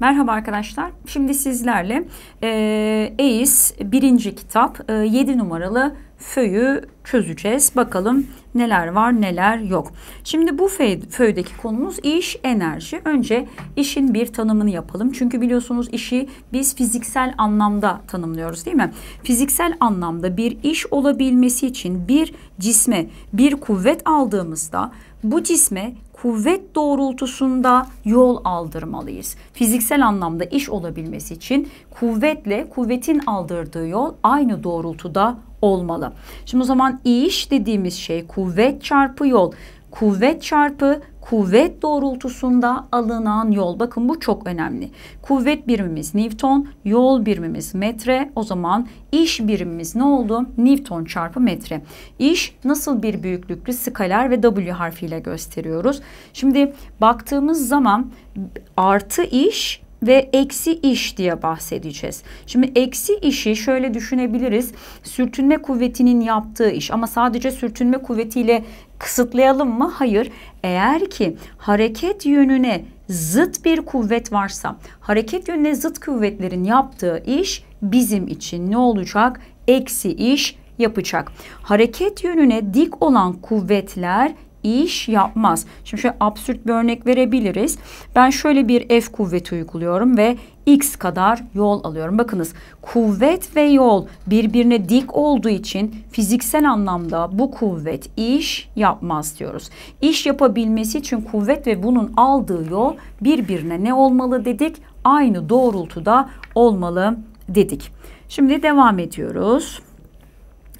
Merhaba arkadaşlar. Şimdi sizlerle e, EİS birinci kitap e, 7 numaralı föyü çözeceğiz. Bakalım neler var neler yok. Şimdi bu föydeki konumuz iş enerji. Önce işin bir tanımını yapalım. Çünkü biliyorsunuz işi biz fiziksel anlamda tanımlıyoruz değil mi? Fiziksel anlamda bir iş olabilmesi için bir cisme bir kuvvet aldığımızda bu cisme kuvvet doğrultusunda yol aldırmalıyız. Fiziksel anlamda iş olabilmesi için kuvvetle kuvvetin aldırdığı yol aynı doğrultuda olmalı. Şimdi o zaman iş dediğimiz şey kuvvet çarpı yol. Kuvvet çarpı kuvvet doğrultusunda alınan yol. Bakın bu çok önemli. Kuvvet birimimiz Newton, yol birimimiz metre. O zaman iş birimimiz ne oldu? Newton çarpı metre. İş nasıl bir büyüklüklü skaler ve W harfiyle gösteriyoruz. Şimdi baktığımız zaman artı iş ve eksi iş diye bahsedeceğiz. Şimdi eksi işi şöyle düşünebiliriz. Sürtünme kuvvetinin yaptığı iş ama sadece sürtünme kuvvetiyle kısıtlayalım mı? Hayır. Eğer ki hareket yönüne zıt bir kuvvet varsa hareket yönüne zıt kuvvetlerin yaptığı iş bizim için ne olacak? Eksi iş yapacak. Hareket yönüne dik olan kuvvetler iş yapmaz. Şimdi şöyle absürt bir örnek verebiliriz. Ben şöyle bir F kuvveti uyguluyorum ve X kadar yol alıyorum. Bakınız kuvvet ve yol birbirine dik olduğu için fiziksel anlamda bu kuvvet iş yapmaz diyoruz. İş yapabilmesi için kuvvet ve bunun aldığı yol birbirine ne olmalı dedik? Aynı doğrultuda olmalı dedik. Şimdi devam ediyoruz.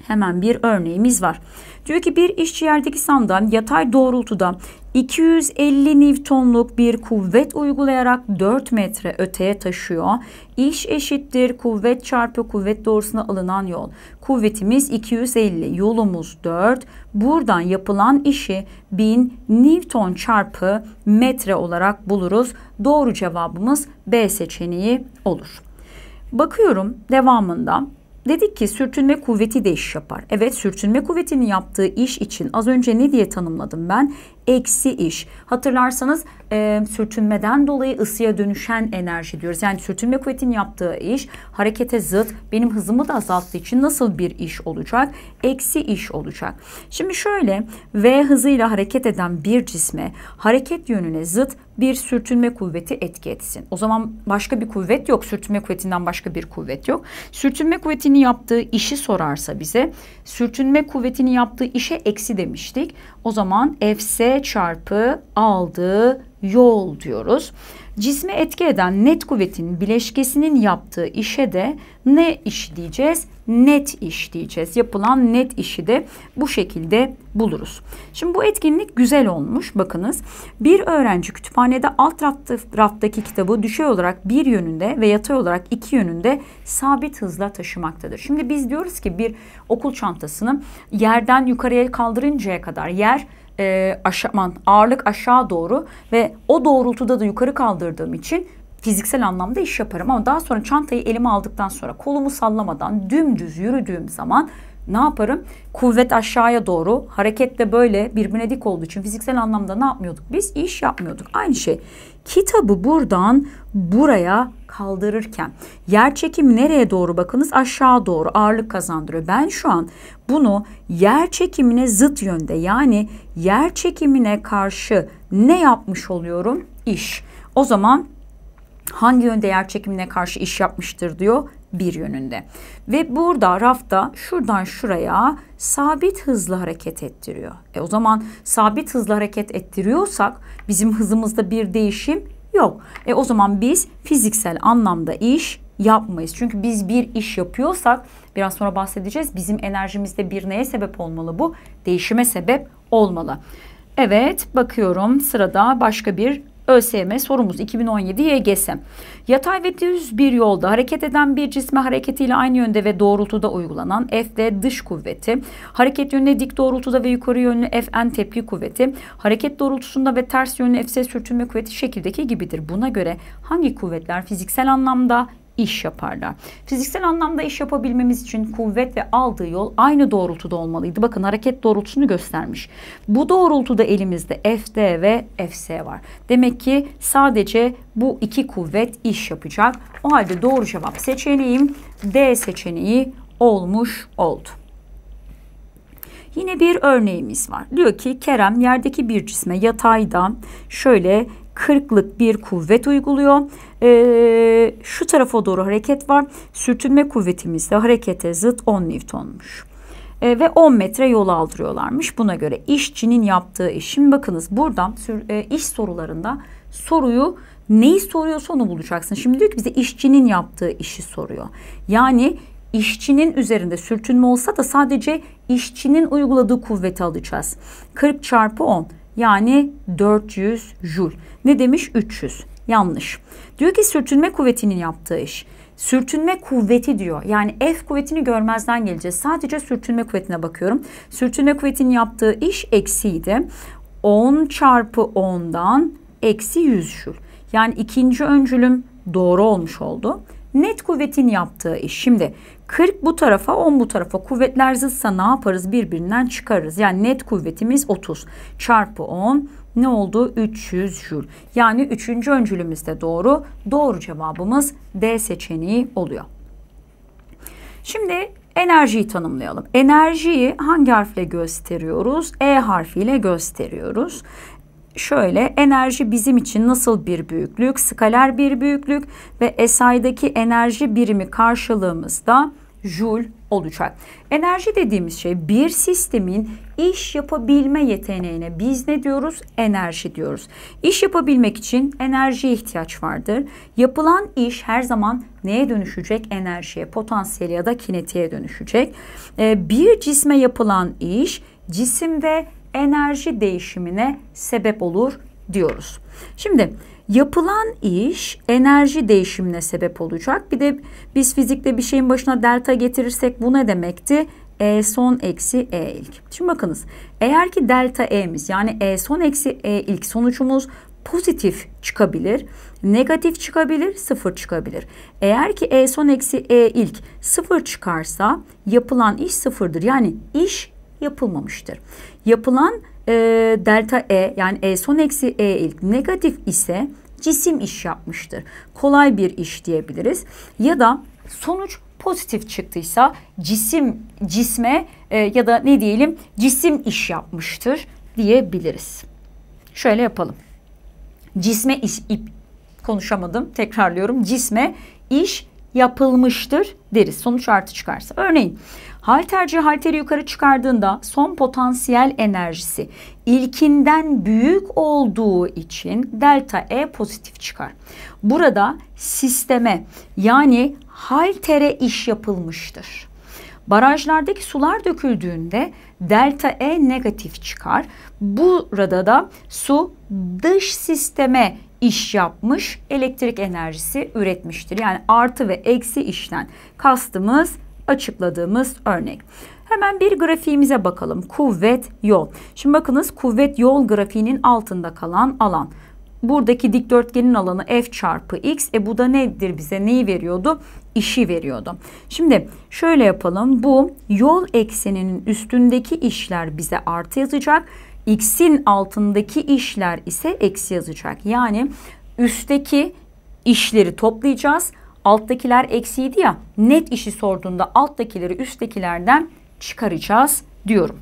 Hemen bir örneğimiz var. Diyor ki bir işçi yerdeki sandan yatay doğrultuda 250 Newton'luk bir kuvvet uygulayarak 4 metre öteye taşıyor. İş eşittir kuvvet çarpı kuvvet doğrusuna alınan yol. Kuvvetimiz 250, yolumuz 4. Buradan yapılan işi 1000 Newton çarpı metre olarak buluruz. Doğru cevabımız B seçeneği olur. Bakıyorum devamında Dedik ki sürtünme kuvveti de iş yapar. Evet sürtünme kuvvetinin yaptığı iş için az önce ne diye tanımladım ben? eksi iş. Hatırlarsanız e, sürtünmeden dolayı ısıya dönüşen enerji diyoruz. Yani sürtünme kuvvetinin yaptığı iş harekete zıt benim hızımı da azalttığı için nasıl bir iş olacak? Eksi iş olacak. Şimdi şöyle V hızıyla hareket eden bir cisme hareket yönüne zıt bir sürtünme kuvveti etki etsin. O zaman başka bir kuvvet yok. Sürtünme kuvvetinden başka bir kuvvet yok. Sürtünme kuvvetini yaptığı işi sorarsa bize sürtünme kuvvetini yaptığı işe eksi demiştik. O zaman fs çarpı aldığı yol diyoruz. Cisme etki eden net kuvvetin bileşkesinin yaptığı işe de ne iş diyeceğiz? Net iş diyeceğiz. Yapılan net işi de bu şekilde buluruz. Şimdi bu etkinlik güzel olmuş. Bakınız bir öğrenci kütüphanede alt rafta, raftaki kitabı düşey olarak bir yönünde ve yatay olarak iki yönünde sabit hızla taşımaktadır. Şimdi biz diyoruz ki bir okul çantasını yerden yukarıya kaldırıncaya kadar yer e, aşağı, ağırlık aşağı doğru ve o doğrultuda da yukarı kaldırdığım için fiziksel anlamda iş yaparım ama daha sonra çantayı elime aldıktan sonra kolumu sallamadan dümdüz yürüdüğüm zaman ne yaparım? Kuvvet aşağıya doğru, hareket de böyle birbirine dik olduğu için fiziksel anlamda ne yapmıyorduk? Biz iş yapmıyorduk. Aynı şey. Kitabı buradan buraya kaldırırken yer çekimi nereye doğru bakınız? Aşağı doğru ağırlık kazandırıyor. Ben şu an bunu yer çekimine zıt yönde yani yer çekimine karşı ne yapmış oluyorum? İş. O zaman hangi yönde yer çekimine karşı iş yapmıştır diyor? bir yönünde. Ve burada rafta şuradan şuraya sabit hızla hareket ettiriyor. E o zaman sabit hızla hareket ettiriyorsak bizim hızımızda bir değişim yok. E o zaman biz fiziksel anlamda iş yapmayız. Çünkü biz bir iş yapıyorsak biraz sonra bahsedeceğiz. Bizim enerjimizde bir neye sebep olmalı bu? Değişime sebep olmalı. Evet bakıyorum sırada başka bir ÖSYM sorumuz 2017 YGS. Yatay ve düz bir yolda hareket eden bir cisme hareketiyle aynı yönde ve doğrultuda uygulanan F'de dış kuvveti, hareket yönüne dik doğrultuda ve yukarı yönlü Fn tepki kuvveti, hareket doğrultusunda ve ters yönlü Fs sürtünme kuvveti şekildeki gibidir. Buna göre hangi kuvvetler fiziksel anlamda iş yaparlar. Fiziksel anlamda iş yapabilmemiz için kuvvet ve aldığı yol aynı doğrultuda olmalıydı. Bakın hareket doğrultusunu göstermiş. Bu doğrultuda elimizde FD ve FS var. Demek ki sadece bu iki kuvvet iş yapacak. O halde doğru cevap seçeneğim D seçeneği olmuş oldu. Yine bir örneğimiz var. Diyor ki Kerem yerdeki bir cisme yataydan şöyle kırklık bir kuvvet uyguluyor. E, şu tarafa doğru hareket var. Sürtünme kuvvetimiz de harekete zıt 10 Newton'muş. E, ee, ve 10 metre yol aldırıyorlarmış. Buna göre işçinin yaptığı iş. Şimdi bakınız buradan e, iş sorularında soruyu neyi soruyorsa onu bulacaksın. Şimdi diyor ki bize işçinin yaptığı işi soruyor. Yani işçinin üzerinde sürtünme olsa da sadece işçinin uyguladığı kuvveti alacağız. 40 çarpı 10 yani 400 jul. Ne demiş? 300. Yanlış. Diyor ki sürtünme kuvvetinin yaptığı iş. Sürtünme kuvveti diyor. Yani F kuvvetini görmezden geleceğiz. Sadece sürtünme kuvvetine bakıyorum. Sürtünme kuvvetinin yaptığı iş eksiydi. 10 çarpı 10'dan eksi 100 jül. Yani ikinci öncülüm doğru olmuş oldu. Net kuvvetin yaptığı iş. Şimdi 40 bu tarafa 10 bu tarafa kuvvetler zıtsa ne yaparız birbirinden çıkarırız. Yani net kuvvetimiz 30 çarpı 10 ne oldu? 300 jül. Yani üçüncü öncülümüz de doğru. Doğru cevabımız D seçeneği oluyor. Şimdi enerjiyi tanımlayalım. Enerjiyi hangi harfle gösteriyoruz? E harfiyle gösteriyoruz şöyle enerji bizim için nasıl bir büyüklük? Skaler bir büyüklük ve SI'daki enerji birimi karşılığımızda jül olacak. Enerji dediğimiz şey bir sistemin iş yapabilme yeteneğine biz ne diyoruz? Enerji diyoruz. İş yapabilmek için enerjiye ihtiyaç vardır. Yapılan iş her zaman neye dönüşecek? Enerjiye, potansiyel ya da kinetiğe dönüşecek. Ee, bir cisme yapılan iş cisimde enerji değişimine sebep olur diyoruz. Şimdi Yapılan iş enerji değişimine sebep olacak. Bir de biz fizikte bir şeyin başına delta getirirsek bu ne demekti? E son eksi E ilk. Şimdi bakınız eğer ki delta E'miz yani E son eksi E ilk sonuçumuz pozitif çıkabilir, negatif çıkabilir, sıfır çıkabilir. Eğer ki E son eksi E ilk sıfır çıkarsa yapılan iş sıfırdır. Yani iş yapılmamıştır. Yapılan e, delta E yani E son eksi E ilk negatif ise cisim iş yapmıştır. Kolay bir iş diyebiliriz. Ya da sonuç pozitif çıktıysa cisim cisme e, ya da ne diyelim cisim iş yapmıştır diyebiliriz. Şöyle yapalım. Cisme iş ip konuşamadım. Tekrarlıyorum. Cisme iş yapılmıştır deriz. Sonuç artı çıkarsa. Örneğin halterci halteri yukarı çıkardığında son potansiyel enerjisi ilkinden büyük olduğu için delta E pozitif çıkar. Burada sisteme yani haltere iş yapılmıştır. Barajlardaki sular döküldüğünde delta E negatif çıkar. Burada da su dış sisteme iş yapmış, elektrik enerjisi üretmiştir. Yani artı ve eksi işten kastımız açıkladığımız örnek. Hemen bir grafiğimize bakalım. Kuvvet yol. Şimdi bakınız kuvvet yol grafiğinin altında kalan alan. Buradaki dikdörtgenin alanı f çarpı x. E bu da nedir bize? Neyi veriyordu? İşi veriyordu. Şimdi şöyle yapalım. Bu yol ekseninin üstündeki işler bize artı yazacak X'in altındaki işler ise eksi yazacak. Yani üstteki işleri toplayacağız. Alttakiler eksiydi ya. Net işi sorduğunda alttakileri üsttekilerden çıkaracağız diyorum.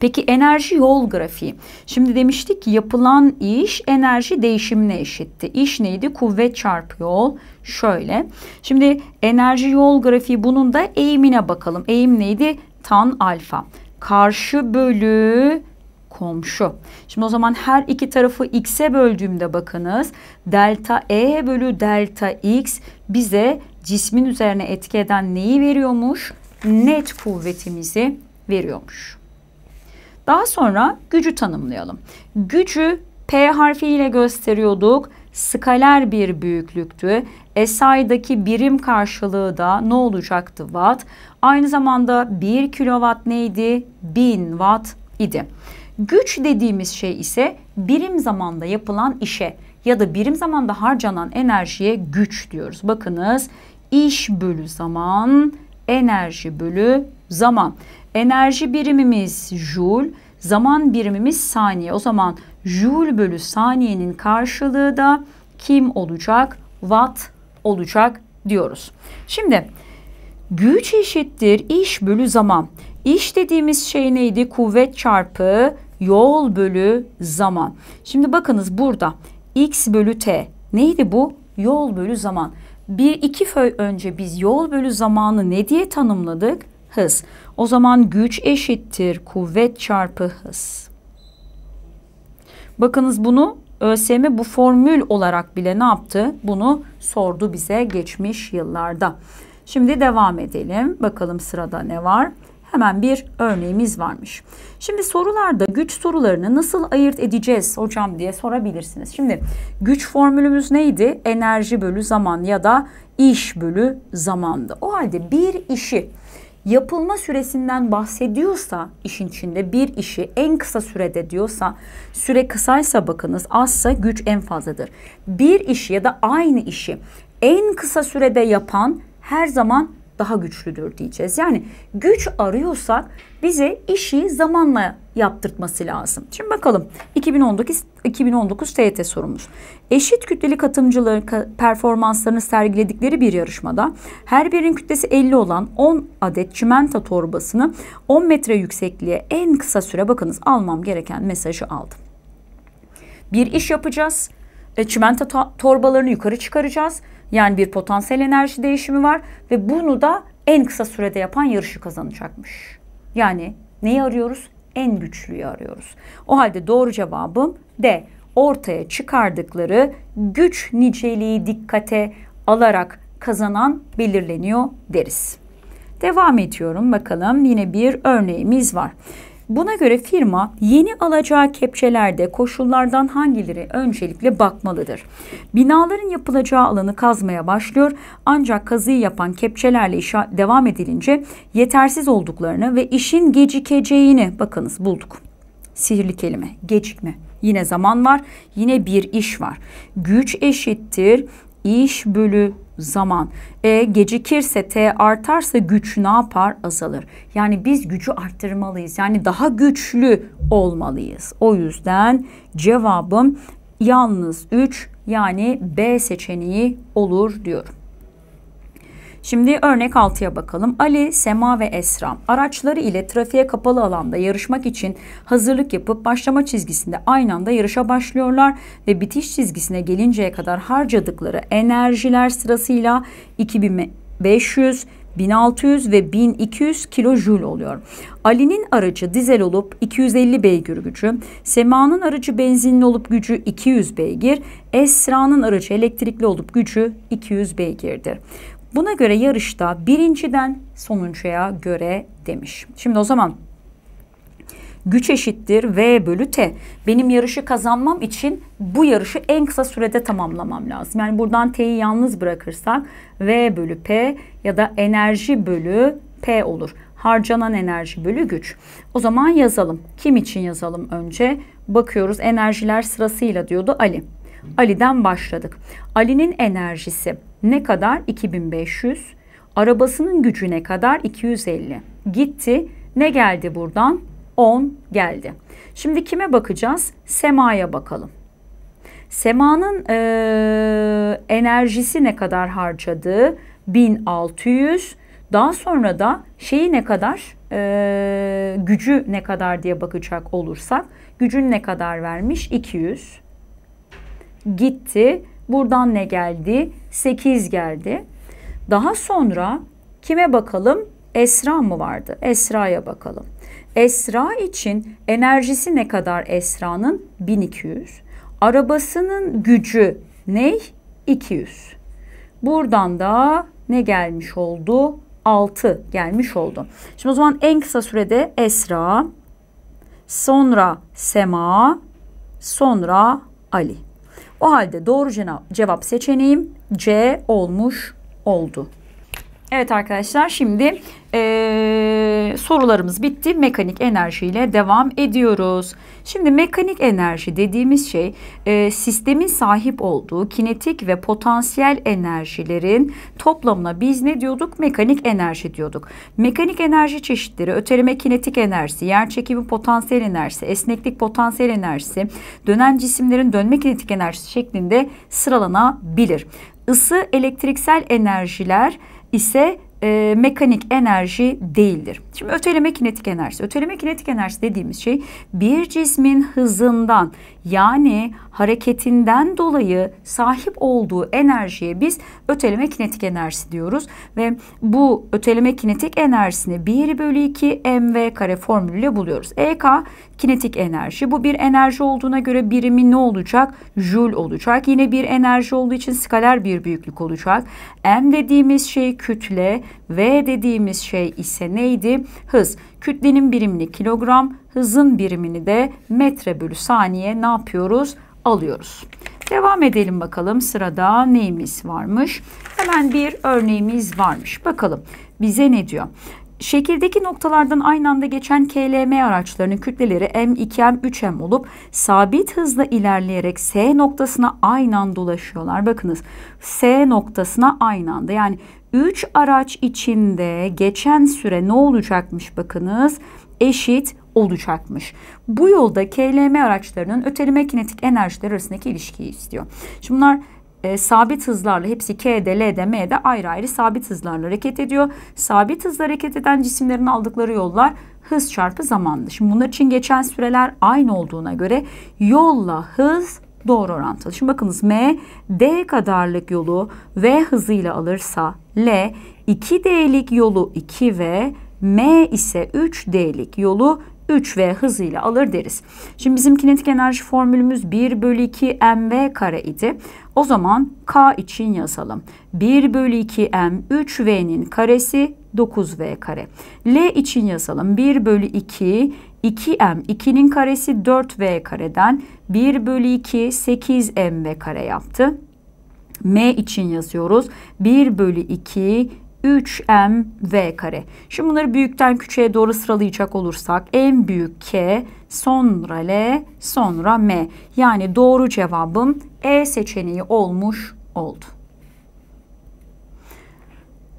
Peki enerji yol grafiği. Şimdi demiştik ki yapılan iş enerji değişimine eşitti. İş neydi? Kuvvet çarpı yol. Şöyle. Şimdi enerji yol grafiği bunun da eğimine bakalım. Eğim neydi? Tan alfa. Karşı bölü komşu. Şimdi o zaman her iki tarafı x'e böldüğümde bakınız delta e bölü delta x bize cismin üzerine etki eden neyi veriyormuş? Net kuvvetimizi veriyormuş. Daha sonra gücü tanımlayalım. Gücü P harfiyle gösteriyorduk. Skaler bir büyüklüktü. SI'daki birim karşılığı da ne olacaktı? Watt. Aynı zamanda 1 kilowatt neydi? 1000 watt idi. Güç dediğimiz şey ise birim zamanda yapılan işe ya da birim zamanda harcanan enerjiye güç diyoruz. Bakınız iş bölü zaman, enerji bölü zaman. Enerji birimimiz joule, zaman birimimiz saniye. O zaman joule bölü saniyenin karşılığı da kim olacak? Watt olacak diyoruz. Şimdi güç eşittir iş bölü zaman. İş dediğimiz şey neydi? Kuvvet çarpı yol bölü zaman. Şimdi bakınız burada x bölü t neydi bu? Yol bölü zaman. Bir iki föy önce biz yol bölü zamanı ne diye tanımladık? Hız. O zaman güç eşittir kuvvet çarpı hız. Bakınız bunu ÖSYM bu formül olarak bile ne yaptı? Bunu sordu bize geçmiş yıllarda. Şimdi devam edelim. Bakalım sırada ne var? hemen bir örneğimiz varmış. Şimdi sorularda güç sorularını nasıl ayırt edeceğiz hocam diye sorabilirsiniz. Şimdi güç formülümüz neydi? Enerji bölü zaman ya da iş bölü zamandı. O halde bir işi yapılma süresinden bahsediyorsa işin içinde bir işi en kısa sürede diyorsa süre kısaysa bakınız azsa güç en fazladır. Bir işi ya da aynı işi en kısa sürede yapan her zaman daha güçlüdür diyeceğiz. Yani güç arıyorsak bize işi zamanla yaptırtması lazım. Şimdi bakalım 2019 2019 TET sorumuz. Eşit kütleli katılımcıların performanslarını sergiledikleri bir yarışmada her birinin kütlesi 50 olan 10 adet çimento torbasını 10 metre yüksekliğe en kısa süre bakınız almam gereken mesajı aldım. Bir iş yapacağız. E, çimento torbalarını yukarı çıkaracağız yani bir potansiyel enerji değişimi var ve bunu da en kısa sürede yapan yarışı kazanacakmış. Yani neyi arıyoruz? En güçlüyü arıyoruz. O halde doğru cevabım D. Ortaya çıkardıkları güç niceliği dikkate alarak kazanan belirleniyor deriz. Devam ediyorum bakalım yine bir örneğimiz var. Buna göre firma yeni alacağı kepçelerde koşullardan hangileri öncelikle bakmalıdır. Binaların yapılacağı alanı kazmaya başlıyor ancak kazıyı yapan kepçelerle işe devam edilince yetersiz olduklarını ve işin gecikeceğini bakınız bulduk. Sihirli kelime gecikme. Yine zaman var, yine bir iş var. Güç eşittir iş bölü zaman. E gecikirse T artarsa güç ne yapar? Azalır. Yani biz gücü arttırmalıyız. Yani daha güçlü olmalıyız. O yüzden cevabım yalnız 3 yani B seçeneği olur diyorum. Şimdi örnek 6'ya bakalım. Ali, Sema ve Esra araçları ile trafiğe kapalı alanda yarışmak için hazırlık yapıp başlama çizgisinde aynı anda yarışa başlıyorlar ve bitiş çizgisine gelinceye kadar harcadıkları enerjiler sırasıyla 2500 1600 ve 1200 kilojul oluyor. Ali'nin aracı dizel olup 250 beygir gücü, Sema'nın aracı benzinli olup gücü 200 beygir, Esra'nın aracı elektrikli olup gücü 200 beygirdir. Buna göre yarışta birinciden sonuncuya göre demiş. Şimdi o zaman güç eşittir V bölü T. Benim yarışı kazanmam için bu yarışı en kısa sürede tamamlamam lazım. Yani buradan T'yi yalnız bırakırsak V bölü P ya da enerji bölü P olur. Harcanan enerji bölü güç. O zaman yazalım. Kim için yazalım önce? Bakıyoruz enerjiler sırasıyla diyordu Ali. Ali'den başladık. Ali'nin enerjisi ne kadar? 2500. Arabasının gücü ne kadar? 250. Gitti. Ne geldi buradan? 10 geldi. Şimdi kime bakacağız? Sema'ya bakalım. Sema'nın e, enerjisi ne kadar harcadığı 1600. Daha sonra da şeyi ne kadar e, gücü ne kadar diye bakacak olursak gücün ne kadar vermiş? 200 gitti. Buradan ne geldi? 8 geldi. Daha sonra kime bakalım? Esra mı vardı? Esra'ya bakalım. Esra için enerjisi ne kadar Esra'nın? 1200. Arabasının gücü ne? 200. Buradan da ne gelmiş oldu? 6 gelmiş oldu. Şimdi o zaman en kısa sürede Esra, sonra Sema, sonra Ali. O halde doğru cevap seçeneğim C olmuş oldu. Evet arkadaşlar şimdi ee, sorularımız bitti. Mekanik enerjiyle devam ediyoruz. Şimdi mekanik enerji dediğimiz şey e, sistemin sahip olduğu kinetik ve potansiyel enerjilerin toplamına biz ne diyorduk? Mekanik enerji diyorduk. Mekanik enerji çeşitleri öteleme kinetik enerjisi, yer çekimi potansiyel enerjisi, esneklik potansiyel enerjisi, dönen cisimlerin dönme kinetik enerjisi şeklinde sıralanabilir. Isı elektriksel enerjiler ise e, mekanik enerji değildir. Şimdi öteleme kinetik enerji. Öteleme kinetik enerji dediğimiz şey bir cismin hızından yani hareketinden dolayı sahip olduğu enerjiye biz öteleme kinetik enerjisi diyoruz. Ve bu öteleme kinetik enerjisini 1 bölü 2 mv kare formülüyle buluyoruz. EK kinetik enerji. Bu bir enerji olduğuna göre birimi ne olacak? Joule olacak. Yine bir enerji olduğu için skaler bir büyüklük olacak. M dediğimiz şey kütle, V dediğimiz şey ise neydi? Hız. Kütlenin birimini kilogram, hızın birimini de metre bölü saniye ne yapıyoruz? alıyoruz. Devam edelim bakalım sırada neyimiz varmış? Hemen bir örneğimiz varmış. Bakalım bize ne diyor? Şekildeki noktalardan aynı anda geçen KLM araçlarının kütleleri M2M, 3M olup sabit hızla ilerleyerek S noktasına aynı anda ulaşıyorlar. Bakınız S noktasına aynı anda yani 3 araç içinde geçen süre ne olacakmış bakınız eşit olacakmış. Bu yolda KLM araçlarının öteleme kinetik enerjiler arasındaki ilişkiyi istiyor. Şimdi bunlar e, sabit hızlarla hepsi K'de, L'de, M'de ayrı ayrı sabit hızlarla hareket ediyor. Sabit hızla hareket eden cisimlerin aldıkları yollar hız çarpı zamandı. Şimdi bunlar için geçen süreler aynı olduğuna göre yolla hız doğru orantılı. Şimdi bakınız M D kadarlık yolu V hızıyla alırsa L 2D'lik yolu 2V, M ise 3D'lik yolu 3V hızıyla alır deriz. Şimdi bizim kinetik enerji formülümüz 1 bölü 2 mv kare idi. O zaman k için yazalım. 1 bölü 2 m 3v'nin karesi 9v kare. L için yazalım. 1 bölü 2 2m 2'nin karesi 4v kareden 1 bölü 2 8mv kare yaptı. M için yazıyoruz. 1 bölü 2 3mv kare. Şimdi bunları büyükten küçüğe doğru sıralayacak olursak en büyük k sonra l sonra m. Yani doğru cevabım E seçeneği olmuş oldu.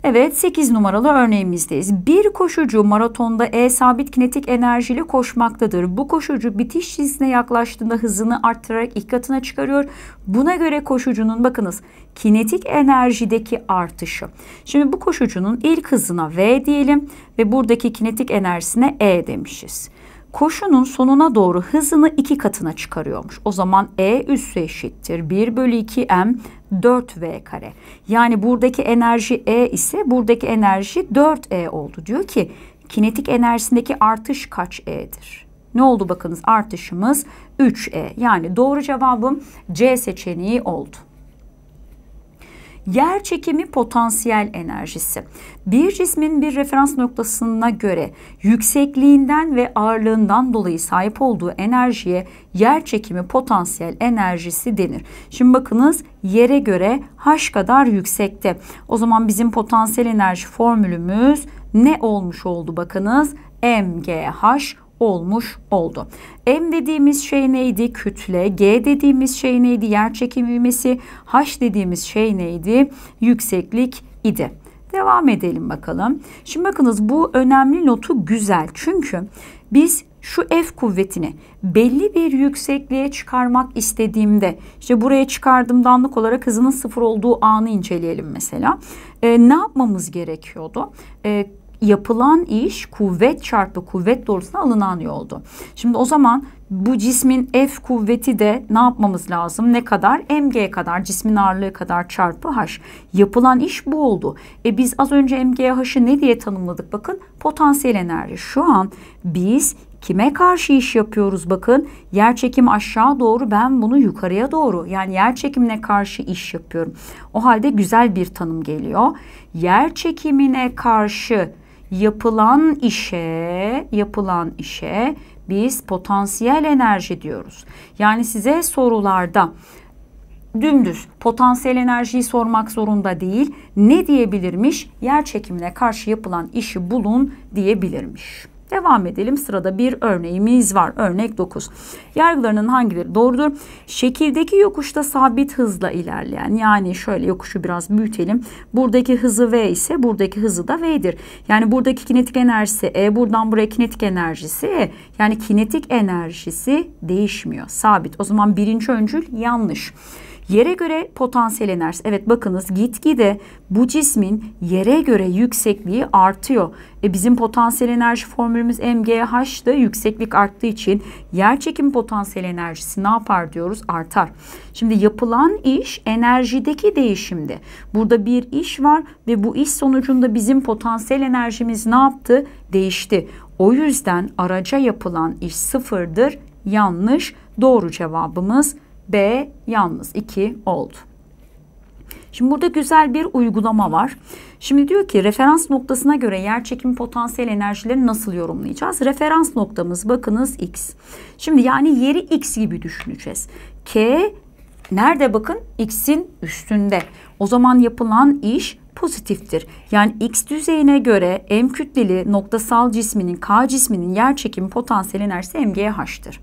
Evet 8 numaralı örneğimizdeyiz. Bir koşucu maratonda E sabit kinetik enerjili koşmaktadır. Bu koşucu bitiş çizgisine yaklaştığında hızını arttırarak ilk katına çıkarıyor. Buna göre koşucunun bakınız kinetik enerjideki artışı. Şimdi bu koşucunun ilk hızına V diyelim ve buradaki kinetik enerjisine E demişiz koşunun sonuna doğru hızını iki katına çıkarıyormuş. O zaman E üssü eşittir. 1 bölü 2 M 4V kare. Yani buradaki enerji E ise buradaki enerji 4E oldu. Diyor ki kinetik enerjisindeki artış kaç E'dir? Ne oldu bakınız artışımız 3E. Yani doğru cevabım C seçeneği oldu. Yer çekimi potansiyel enerjisi. Bir cismin bir referans noktasına göre yüksekliğinden ve ağırlığından dolayı sahip olduğu enerjiye yer çekimi potansiyel enerjisi denir. Şimdi bakınız yere göre h kadar yüksekte. O zaman bizim potansiyel enerji formülümüz ne olmuş oldu bakınız? MGH olmuş oldu. M dediğimiz şey neydi? Kütle. G dediğimiz şey neydi? Yer çekim ivmesi. H dediğimiz şey neydi? Yükseklik idi. Devam edelim bakalım. Şimdi bakınız bu önemli notu güzel. Çünkü biz şu F kuvvetini belli bir yüksekliğe çıkarmak istediğimde işte buraya çıkardım danlık olarak hızının sıfır olduğu anı inceleyelim mesela. E, ne yapmamız gerekiyordu? E, yapılan iş kuvvet çarpı kuvvet doğrusuna alınan yoldu. Şimdi o zaman bu cismin F kuvveti de ne yapmamız lazım? Ne kadar? Mg kadar, cismin ağırlığı kadar çarpı H. Yapılan iş bu oldu. E biz az önce Mg MgH'ı ne diye tanımladık? Bakın potansiyel enerji. Şu an biz kime karşı iş yapıyoruz bakın. Yer çekimi aşağı doğru ben bunu yukarıya doğru yani yer çekimine karşı iş yapıyorum. O halde güzel bir tanım geliyor. Yer çekimine karşı yapılan işe, yapılan işe biz potansiyel enerji diyoruz. Yani size sorularda dümdüz potansiyel enerjiyi sormak zorunda değil. Ne diyebilirmiş? Yer çekimine karşı yapılan işi bulun diyebilirmiş. Devam edelim. Sırada bir örneğimiz var. Örnek 9. Yargılarının hangileri doğrudur? Şekildeki yokuşta sabit hızla ilerleyen. Yani şöyle yokuşu biraz büyütelim. Buradaki hızı V ise buradaki hızı da V'dir. Yani buradaki kinetik enerjisi E, buradan buraya kinetik enerjisi E. Yani kinetik enerjisi değişmiyor. Sabit. O zaman birinci öncül yanlış. Yere göre potansiyel enerji. Evet bakınız gitgide bu cismin yere göre yüksekliği artıyor. E bizim potansiyel enerji formülümüz MGH'da yükseklik arttığı için yer çekim potansiyel enerjisi ne yapar diyoruz? Artar. Şimdi yapılan iş enerjideki değişimde. Burada bir iş var ve bu iş sonucunda bizim potansiyel enerjimiz ne yaptı? Değişti. O yüzden araca yapılan iş sıfırdır. Yanlış. Doğru cevabımız B yalnız 2 oldu. Şimdi burada güzel bir uygulama var. Şimdi diyor ki referans noktasına göre yer çekim potansiyel enerjilerini nasıl yorumlayacağız? Referans noktamız bakınız x. Şimdi yani yeri x gibi düşüneceğiz. K nerede bakın? X'in üstünde. O zaman yapılan iş pozitiftir. Yani x düzeyine göre m kütleli noktasal cisminin k cisminin yer çekim potansiyel enerjisi mgh'tır.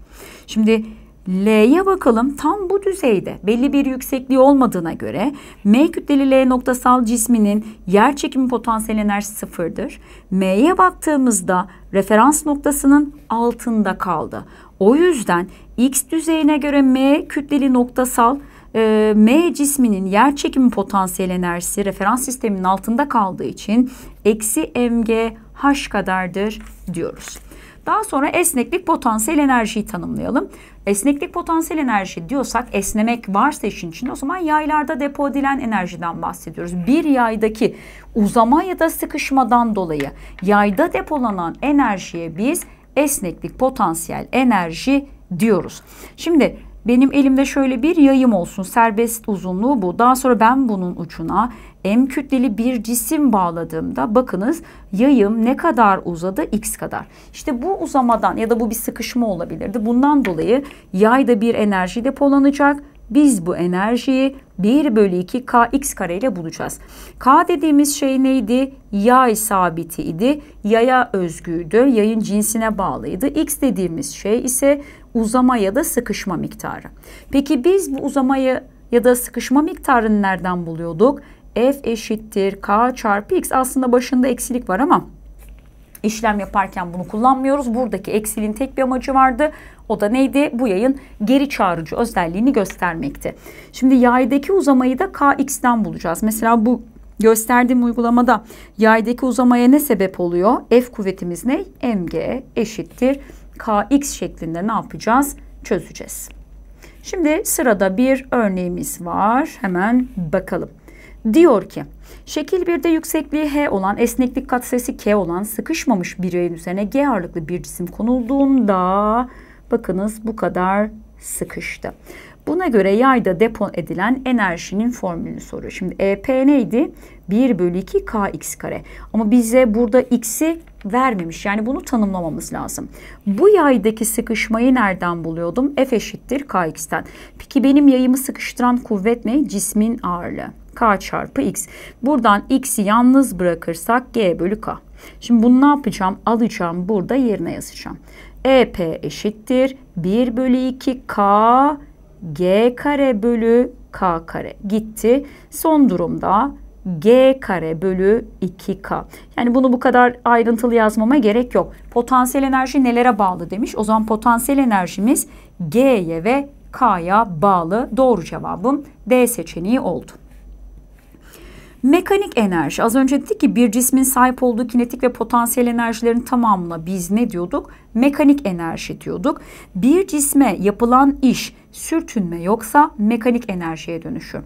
Şimdi L'ye bakalım tam bu düzeyde belli bir yüksekliği olmadığına göre M kütleli L noktasal cisminin yer çekimi potansiyel enerjisi sıfırdır. M'ye baktığımızda referans noktasının altında kaldı. O yüzden X düzeyine göre M kütleli noktasal e, M cisminin yer çekimi potansiyel enerjisi referans sisteminin altında kaldığı için eksi mg h kadardır diyoruz. Daha sonra esneklik potansiyel enerjiyi tanımlayalım. Esneklik potansiyel enerji diyorsak esnemek varsa işin içinde o zaman yaylarda depo edilen enerjiden bahsediyoruz. Bir yaydaki uzama ya da sıkışmadan dolayı yayda depolanan enerjiye biz esneklik potansiyel enerji diyoruz. Şimdi benim elimde şöyle bir yayım olsun. Serbest uzunluğu bu. Daha sonra ben bunun ucuna M kütleli bir cisim bağladığımda bakınız yayım ne kadar uzadı? X kadar. İşte bu uzamadan ya da bu bir sıkışma olabilirdi. Bundan dolayı yayda bir enerji depolanacak. Biz bu enerjiyi 1 bölü 2 k x kare ile bulacağız. K dediğimiz şey neydi? Yay sabiti idi. Yaya özgüydü. Yayın cinsine bağlıydı. X dediğimiz şey ise uzama ya da sıkışma miktarı. Peki biz bu uzamayı ya da sıkışma miktarını nereden buluyorduk? F eşittir K çarpı X. Aslında başında eksilik var ama işlem yaparken bunu kullanmıyoruz. Buradaki eksilin tek bir amacı vardı. O da neydi? Bu yayın geri çağırıcı özelliğini göstermekti. Şimdi yaydaki uzamayı da KX'den bulacağız. Mesela bu gösterdiğim uygulamada yaydaki uzamaya ne sebep oluyor? F kuvvetimiz ne? Mg eşittir kx şeklinde ne yapacağız? Çözeceğiz. Şimdi sırada bir örneğimiz var. Hemen bakalım. Diyor ki şekil 1'de yüksekliği h olan esneklik katsayısı k olan sıkışmamış bir yayın üzerine g ağırlıklı bir cisim konulduğunda bakınız bu kadar sıkıştı. Buna göre yayda depo edilen enerjinin formülünü soruyor. Şimdi EP neydi? 1 bölü 2 kx kare. Ama bize burada x'i vermemiş. Yani bunu tanımlamamız lazım. Bu yaydaki sıkışmayı nereden buluyordum? F eşittir kx'ten. Peki benim yayımı sıkıştıran kuvvet ne? Cismin ağırlığı. K çarpı x. Buradan x'i yalnız bırakırsak g bölü k. Şimdi bunu ne yapacağım? Alacağım burada yerine yazacağım. EP eşittir 1 bölü 2 k g kare bölü k kare gitti. Son durumda g kare bölü 2k. Yani bunu bu kadar ayrıntılı yazmama gerek yok. Potansiyel enerji nelere bağlı demiş. O zaman potansiyel enerjimiz g'ye ve k'ya bağlı. Doğru cevabım D seçeneği oldu. Mekanik enerji. Az önce dedik ki bir cismin sahip olduğu kinetik ve potansiyel enerjilerin tamamına biz ne diyorduk? Mekanik enerji diyorduk. Bir cisme yapılan iş sürtünme yoksa mekanik enerjiye dönüşür.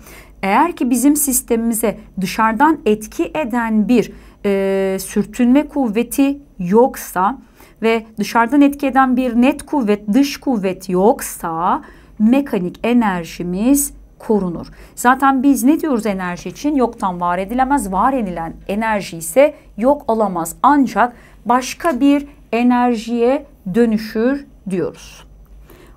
Eğer ki bizim sistemimize dışarıdan etki eden bir e, sürtünme kuvveti yoksa ve dışarıdan etki eden bir net kuvvet, dış kuvvet yoksa mekanik enerjimiz korunur. Zaten biz ne diyoruz enerji için? Yoktan var edilemez. Var edilen enerji ise yok olamaz. Ancak başka bir enerjiye dönüşür diyoruz.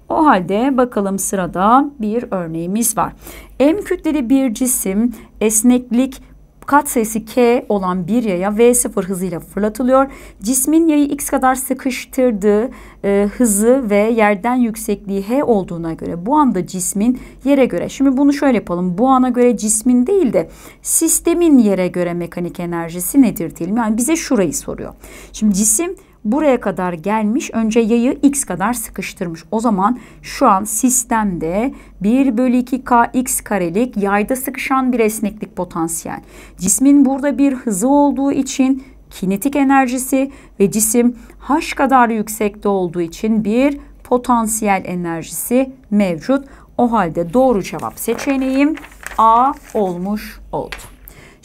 O halde bakalım sırada bir örneğimiz var. M kütleli bir cisim esneklik kat sayısı k olan bir yaya v0 hızıyla fırlatılıyor. Cismin yayı x kadar sıkıştırdığı e, hızı ve yerden yüksekliği h olduğuna göre bu anda cismin yere göre. Şimdi bunu şöyle yapalım. Bu ana göre cismin değil de sistemin yere göre mekanik enerjisi nedir diyelim. Yani bize şurayı soruyor. Şimdi cisim buraya kadar gelmiş. Önce yayı x kadar sıkıştırmış. O zaman şu an sistemde 1 bölü 2 k x karelik yayda sıkışan bir esneklik potansiyel. Cismin burada bir hızı olduğu için kinetik enerjisi ve cisim h kadar yüksekte olduğu için bir potansiyel enerjisi mevcut. O halde doğru cevap seçeneğim A olmuş oldu.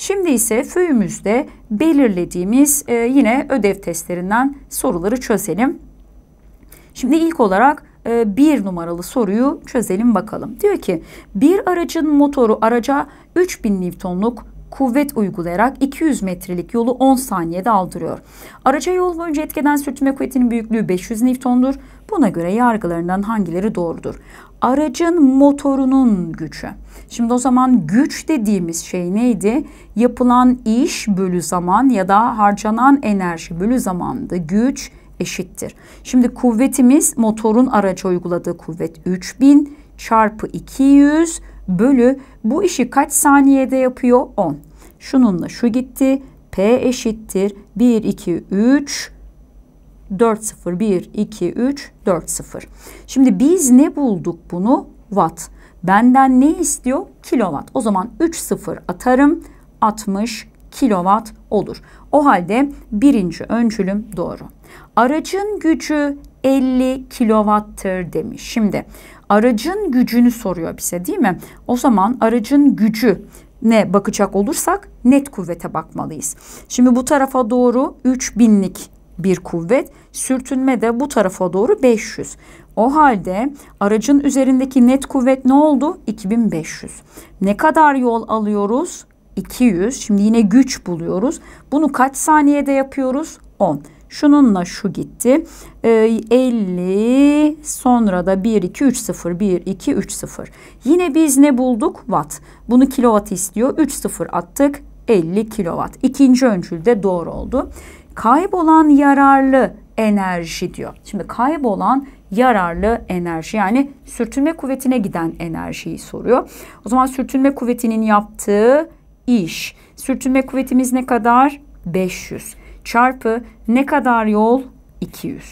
Şimdi ise föyümüzde belirlediğimiz e, yine ödev testlerinden soruları çözelim. Şimdi ilk olarak e, bir numaralı soruyu çözelim bakalım. Diyor ki bir aracın motoru araca 3000 Newton'luk kuvvet uygulayarak 200 metrelik yolu 10 saniyede aldırıyor. Araca yol boyunca etkeden sürtünme kuvvetinin büyüklüğü 500 Newton'dur. Buna göre yargılarından hangileri doğrudur? Aracın motorunun gücü. Şimdi o zaman güç dediğimiz şey neydi? Yapılan iş bölü zaman ya da harcanan enerji bölü zamanda güç eşittir. Şimdi kuvvetimiz motorun araca uyguladığı kuvvet 3000 çarpı 200 bölü bu işi kaç saniyede yapıyor? 10. Şununla şu gitti. P eşittir 1, 2, 3, 4, 0, 1, 2, 3, 4, 0. Şimdi biz ne bulduk bunu? Watt. Benden ne istiyor? Kilowatt. O zaman 3, 0 atarım. 60 kilowatt olur. O halde birinci öncülüm doğru. Aracın gücü 50 kilovattır demiş. Şimdi aracın gücünü soruyor bize değil mi? O zaman aracın gücü ne bakacak olursak net kuvvete bakmalıyız. Şimdi bu tarafa doğru 3000'lik bir kuvvet, sürtünme de bu tarafa doğru 500. O halde aracın üzerindeki net kuvvet ne oldu? 2500. Ne kadar yol alıyoruz? 200. Şimdi yine güç buluyoruz. Bunu kaç saniyede yapıyoruz? 10. Şununla şu gitti. E, ee, 50 sonra da 1, 2, 3, 0, 1, 2, 3, 0. Yine biz ne bulduk? Watt. Bunu kilowatt istiyor. 3, 0 attık. 50 kilowatt. İkinci öncül de doğru oldu. Kaybolan yararlı enerji diyor. Şimdi kaybolan yararlı enerji yani sürtünme kuvvetine giden enerjiyi soruyor. O zaman sürtünme kuvvetinin yaptığı iş. Sürtünme kuvvetimiz ne kadar? 500 çarpı ne kadar yol? 200.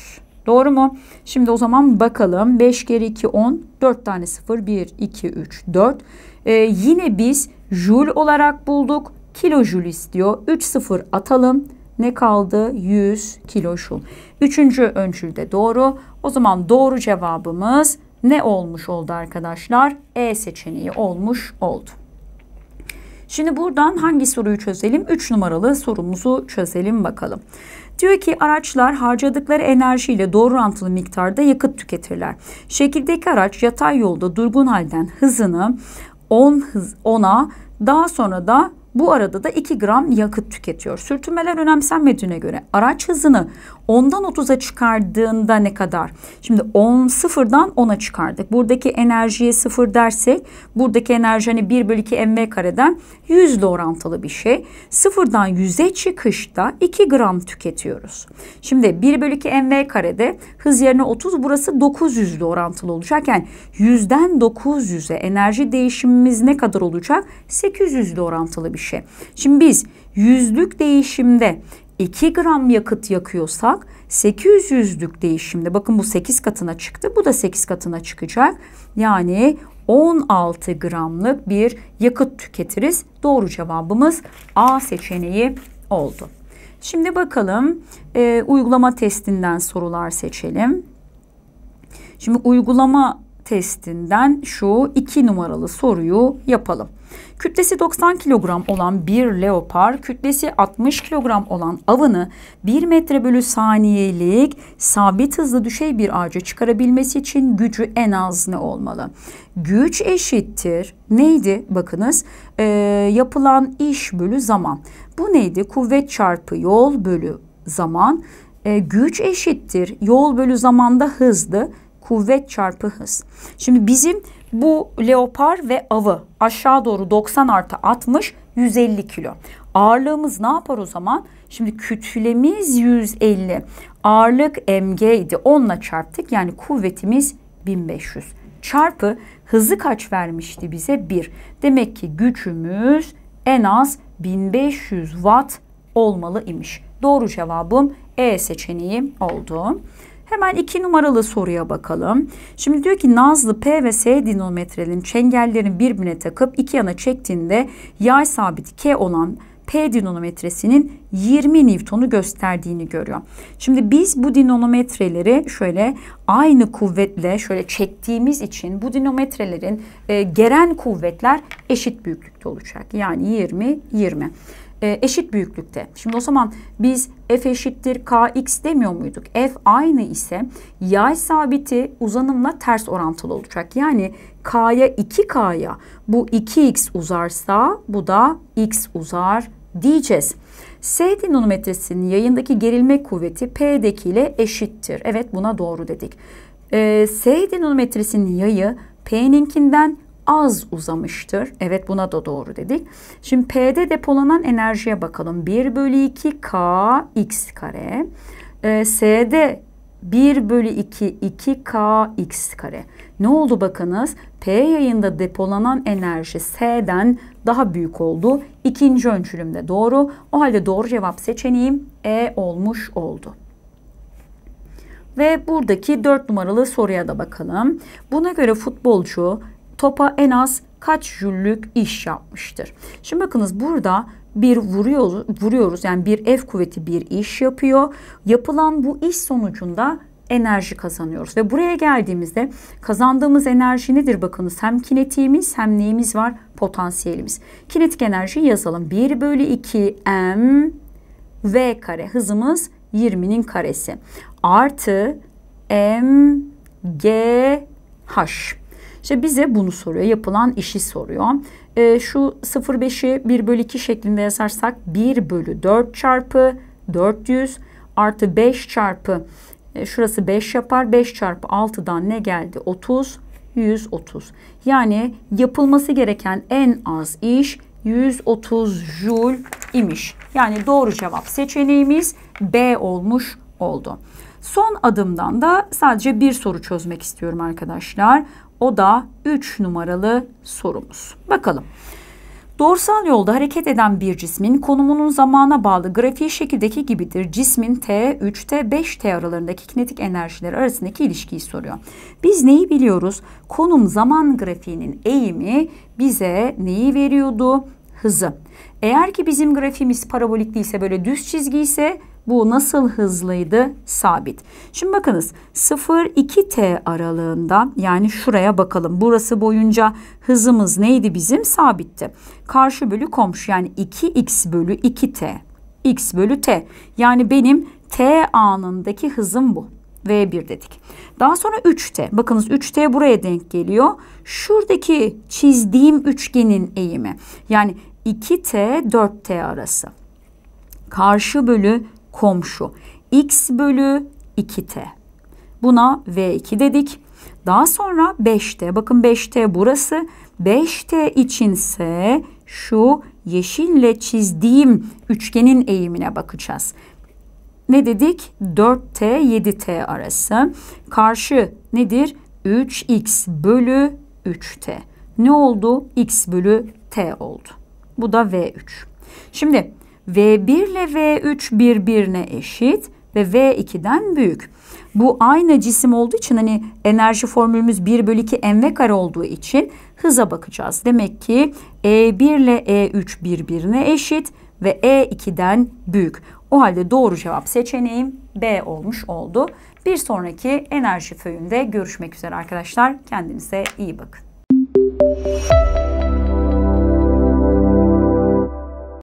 Doğru mu? Şimdi o zaman bakalım. 5 kere 2 10. 4 tane 0. 1, 2, 3, 4. Ee, yine biz jul olarak bulduk. Kilojul istiyor. 3 0 atalım. Ne kaldı? 100 kilojul. Üçüncü öncülde doğru. O zaman doğru cevabımız ne olmuş oldu arkadaşlar? E seçeneği olmuş oldu. Şimdi buradan hangi soruyu çözelim? 3 numaralı sorumuzu çözelim bakalım. Diyor ki araçlar harcadıkları enerjiyle doğru orantılı miktarda yakıt tüketirler. Şekildeki araç yatay yolda durgun halden hızını 10 hız 10'a daha sonra da bu arada da 2 gram yakıt tüketiyor. Sürtünmeler önemsenmediğine göre araç hızını 10'dan 30'a çıkardığında ne kadar? Şimdi 10 sıfırdan 10'a çıkardık. Buradaki enerjiye sıfır dersek buradaki enerji hani 1 bölü 2 mv kareden 100 ile orantılı bir şey. Sıfırdan 100'e çıkışta 2 gram tüketiyoruz. Şimdi 1 bölü 2 mv karede hız yerine 30 burası 900 ile orantılı olacak. Yani 100'den 900'e enerji değişimimiz ne kadar olacak? 800 ile orantılı bir şey. Şimdi biz yüzlük değişimde 2 gram yakıt yakıyorsak 800 yüzlük değişimde bakın bu 8 katına çıktı bu da 8 katına çıkacak. Yani 16 gramlık bir yakıt tüketiriz. Doğru cevabımız A seçeneği oldu. Şimdi bakalım e, uygulama testinden sorular seçelim. Şimdi uygulama testinden şu 2 numaralı soruyu yapalım. Kütlesi 90 kilogram olan bir leopar, kütlesi 60 kilogram olan avını 1 metre bölü saniyelik sabit hızlı düşey bir ağaca çıkarabilmesi için gücü en az ne olmalı? Güç eşittir. Neydi? Bakınız e, yapılan iş bölü zaman. Bu neydi? Kuvvet çarpı yol bölü zaman. E, güç eşittir. Yol bölü zamanda hızdı kuvvet çarpı hız. Şimdi bizim bu leopar ve avı aşağı doğru 90 artı 60 150 kilo. Ağırlığımız ne yapar o zaman? Şimdi kütlemiz 150. Ağırlık mg idi. Onunla çarptık. Yani kuvvetimiz 1500. Çarpı hızı kaç vermişti bize? 1. Demek ki gücümüz en az 1500 watt olmalı imiş. Doğru cevabım E seçeneği oldu. Hemen iki numaralı soruya bakalım. Şimdi diyor ki Nazlı P ve S dinometrelin çengellerini birbirine takıp iki yana çektiğinde yay sabiti K olan P dinometresinin 20 Newton'u gösterdiğini görüyor. Şimdi biz bu dinometreleri şöyle aynı kuvvetle şöyle çektiğimiz için bu dinometrelerin e, geren kuvvetler eşit büyüklükte olacak. Yani 20 20. E, eşit büyüklükte. Şimdi o zaman biz f eşittir kx demiyor muyduk? f aynı ise yay sabiti uzanımla ters orantılı olacak. Yani k'ya 2k'ya bu 2x uzarsa bu da x uzar diyeceğiz. S dinonometresinin yayındaki gerilme kuvveti P'dekiyle eşittir. Evet buna doğru dedik. Ee, S dinonometresinin yayı P'ninkinden az uzamıştır. Evet buna da doğru dedik. Şimdi P'de depolanan enerjiye bakalım. 1 bölü 2 K X kare. E, S'de 1 bölü 2 2 K X kare. Ne oldu bakınız? P yayında depolanan enerji S'den daha büyük oldu. İkinci öncülümde doğru. O halde doğru cevap seçeneğim E olmuş oldu. Ve buradaki 4 numaralı soruya da bakalım. Buna göre futbolcu topa en az kaç jüllük iş yapmıştır. Şimdi bakınız burada bir vuruyor, vuruyoruz yani bir F kuvveti bir iş yapıyor. Yapılan bu iş sonucunda enerji kazanıyoruz. Ve buraya geldiğimizde kazandığımız enerji nedir bakınız? Hem kinetiğimiz hem neyimiz var? Potansiyelimiz. Kinetik enerjiyi yazalım. 1 bölü 2 m v kare hızımız 20'nin karesi. Artı m g h. İşte bize bunu soruyor. Yapılan işi soruyor. E, şu 0,5'i 1 bölü 2 şeklinde yazarsak 1 bölü 4 çarpı 400 artı 5 çarpı e, şurası 5 yapar. 5 çarpı 6'dan ne geldi? 30. 130. Yani yapılması gereken en az iş 130 jul imiş. Yani doğru cevap seçeneğimiz B olmuş oldu. Son adımdan da sadece bir soru çözmek istiyorum arkadaşlar. O da 3 numaralı sorumuz. Bakalım. Dorsal yolda hareket eden bir cismin konumunun zamana bağlı grafiği şekildeki gibidir. Cismin T, 3T, 5T aralarındaki kinetik enerjiler arasındaki ilişkiyi soruyor. Biz neyi biliyoruz? Konum zaman grafiğinin eğimi bize neyi veriyordu? Hızı. Eğer ki bizim grafiğimiz parabolik değilse böyle düz çizgi ise bu nasıl hızlıydı? Sabit. Şimdi bakınız 0-2T aralığında yani şuraya bakalım. Burası boyunca hızımız neydi bizim? Sabitti. Karşı bölü komşu yani 2x bölü 2T. x bölü t. Yani benim t anındaki hızım bu. V1 dedik. Daha sonra 3T. Bakınız 3T buraya denk geliyor. Şuradaki çizdiğim üçgenin eğimi. Yani 2T 4T arası. Karşı bölü komşu. X bölü 2T. Buna V2 dedik. Daha sonra 5T. Bakın 5T burası. 5T içinse şu yeşille çizdiğim üçgenin eğimine bakacağız. Ne dedik? 4T 7T arası. Karşı nedir? 3x bölü 3t. Ne oldu? x bölü t oldu. Bu da v3. Şimdi V1 ile V3 birbirine eşit ve V2'den büyük. Bu aynı cisim olduğu için hani enerji formülümüz 1 bölü 2 mv kare olduğu için hıza bakacağız. Demek ki E1 ile E3 birbirine eşit ve E2'den büyük. O halde doğru cevap seçeneğim B olmuş oldu. Bir sonraki enerji föyünde görüşmek üzere arkadaşlar. Kendinize iyi bakın.